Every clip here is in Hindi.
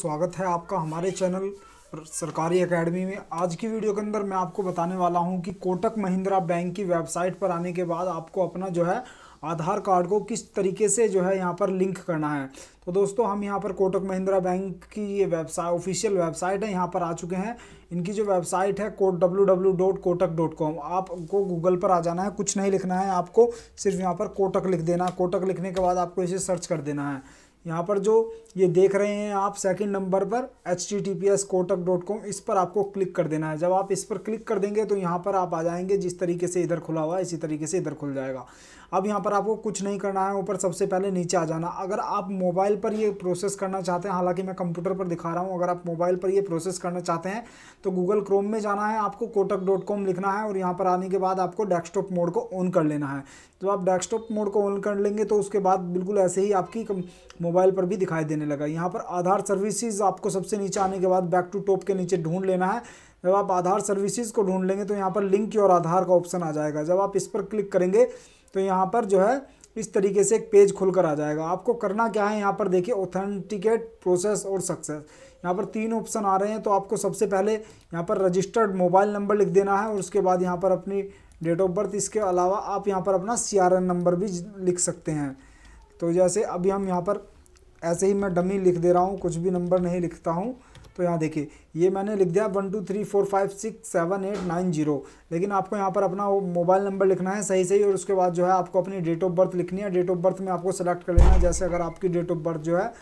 स्वागत है आपका हमारे चैनल सरकारी एकेडमी में आज की वीडियो के अंदर मैं आपको बताने वाला हूं कि कोटक महिंद्रा बैंक की वेबसाइट पर आने के बाद आपको अपना जो है आधार कार्ड को किस तरीके से जो है यहाँ पर लिंक करना है तो दोस्तों हम यहाँ पर कोटक महिंद्रा बैंक की ये वेबसाइट ऑफिशियल वेबसाइट है यहाँ पर आ चुके हैं इनकी जो वेबसाइट है कोट W dot Kotak dot com आपको गूगल पर आ जाना है कुछ नहीं लिखना है आपको सिर्फ यहाँ पर कोटक लिख देना कोटक लिखने के बाद आपको इसे सर्च कर देना है यहाँ पर जो ये देख रहे हैं आप सेकंड नंबर पर H T T P S Kotak dot com इस पर आपको क्लिक कर देना है जब आप इस पर क्लिक कर देंगे तो यहाँ पर आप आ जाएंगे जिस तरीके से इधर खुला हुआ है इसी तरीके से इधर खुल जाएगा अब यहाँ पर आपको कुछ नहीं करना है ऊपर सबसे पहले नीचे आ जाना अगर आप मोबाइल पर ये प्रोसेस करना चाहते हैं हालांकि मैं कंप्यूटर पर दिखा रहा हूँ अगर आप मोबाइल पर ये प्रोसेस करना चाहते हैं तो गूगल क्रोम में जाना है आपको कोटक डॉट कॉम लिखना है और यहाँ पर आने के बाद आपको डेस्कटॉप मोड को ऑन कर लेना है जब तो आप डेस्कटॉप मोड को ऑन कर लेंगे तो उसके बाद बिल्कुल ऐसे ही आपकी मोबाइल पर भी दिखाई देने लगा यहाँ पर आधार सर्विसेज आपको सबसे नीचे आने के बाद बैक टू टॉप के नीचे ढूंढ लेना है जब आप आधार सर्विसेज को ढूंढ लेंगे तो यहाँ पर लिंक और आधार का ऑप्शन आ जाएगा जब आप इस पर क्लिक करेंगे तो यहाँ पर जो है इस तरीके से एक पेज खुलकर आ जाएगा आपको करना क्या है यहाँ पर देखिए ऑथेंटिकेट प्रोसेस और सक्सेस यहाँ पर तीन ऑप्शन आ रहे हैं तो आपको सबसे पहले यहाँ पर रजिस्टर्ड मोबाइल नंबर लिख देना है और उसके बाद यहाँ पर अपनी डेट ऑफ बर्थ इसके अलावा आप यहाँ पर अपना सी नंबर भी लिख सकते हैं तो जैसे अभी हम यहाँ पर ऐसे ही मैं डमी लिख दे रहा हूँ कुछ भी नंबर नहीं लिखता हूँ तो यहाँ देखिए ये मैंने लिख दिया one two three four five six seven eight nine zero लेकिन आपको यहाँ पर अपना मोबाइल नंबर लिखना है सही सही और उसके बाद जो है आपको अपनी डेट ऑफ बर्थ लिखनी है डेट ऑफ बर्थ में आपको सेलेक्ट कर लेना है जैसे अगर आपकी डेट ऑफ बर्थ जो है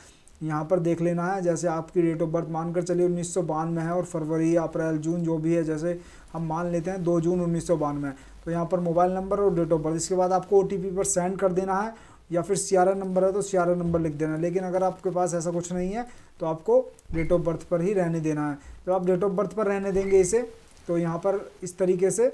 यहाँ पर देख लेना है जैसे आपकी डेट ऑफ बर्थ मानकर चलिए उन्नीस सौ बानवे है और फरवरी अप्रैल जून जो भी है जैसे हम मान लेते हैं दो जून उन्नीस सौ बानवे तो यहाँ पर मोबाइल नंबर और डेट ऑफ बर्थ इसके बाद आपको ओ पर सेंड कर देना है या फिर सियारा नंबर है तो सियारा नंबर लिख देना लेकिन अगर आपके पास ऐसा कुछ नहीं है तो आपको डेट ऑफ बर्थ पर ही रहने देना है तो आप डेट ऑफ बर्थ पर रहने देंगे इसे तो यहाँ पर इस तरीके से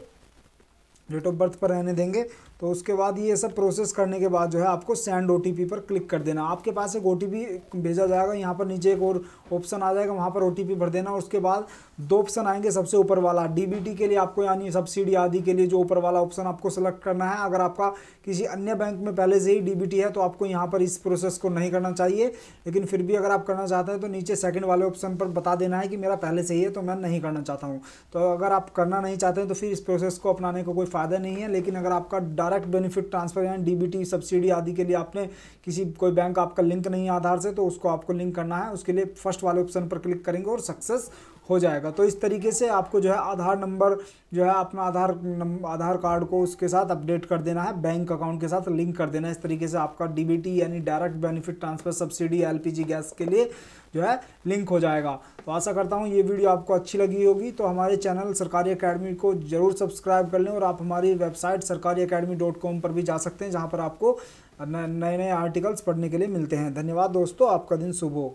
डेट ऑफ बर्थ पर रहने देंगे तो उसके बाद ये सब प्रोसेस करने के बाद जो है आपको सेंड ओ पर क्लिक कर देना आपके पास एक ओ भेजा जाएगा यहाँ पर नीचे एक और ऑप्शन आ जाएगा वहाँ पर ओ भर देना उसके बाद दो ऑप्शन आएंगे सबसे ऊपर वाला डी के लिए आपको यानी सब्सिडी आदि के लिए जो ऊपर वाला ऑप्शन आपको सेलेक्ट करना है अगर आपका किसी अन्य बैंक में पहले से ही डी है तो आपको यहाँ पर इस प्रोसेस को नहीं करना चाहिए लेकिन फिर भी अगर आप करना चाहते हैं तो नीचे सेकेंड वाले ऑप्शन पर बता देना है कि मेरा पहले से ही है तो मैं नहीं करना चाहता हूँ तो अगर आप करना नहीं चाहते हैं तो फिर इस प्रोसेस को अपनाने को कोई फ़ायदा नहीं है लेकिन अगर आपका डायरेक्ट बेनिफिट ट्रांसफर यानी डीबीटी सब्सिडी आदि के लिए आपने किसी कोई बैंक आपका लिंक नहीं है आधार से तो उसको आपको लिंक करना है उसके लिए फर्स्ट वाले ऑप्शन पर क्लिक करेंगे और सक्सेस हो जाएगा तो इस तरीके से आपको जो है आधार नंबर जो है अपना आधार आधार कार्ड को उसके साथ अपडेट कर देना है बैंक अकाउंट के साथ लिंक कर देना है इस तरीके से आपका डी यानी direct benefit transfer subsidy LPG gas के लिए जो है लिंक हो जाएगा तो आशा करता हूँ ये वीडियो आपको अच्छी लगी होगी तो हमारे चैनल सरकारी अकेडमी को ज़रूर सब्सक्राइब कर लें और आप हमारी वेबसाइट सरकारी अकेडमी डॉट कॉम पर भी जा सकते हैं जहाँ पर आपको नए नए आर्टिकल्स पढ़ने के लिए मिलते हैं धन्यवाद दोस्तों आपका दिन शुभ हो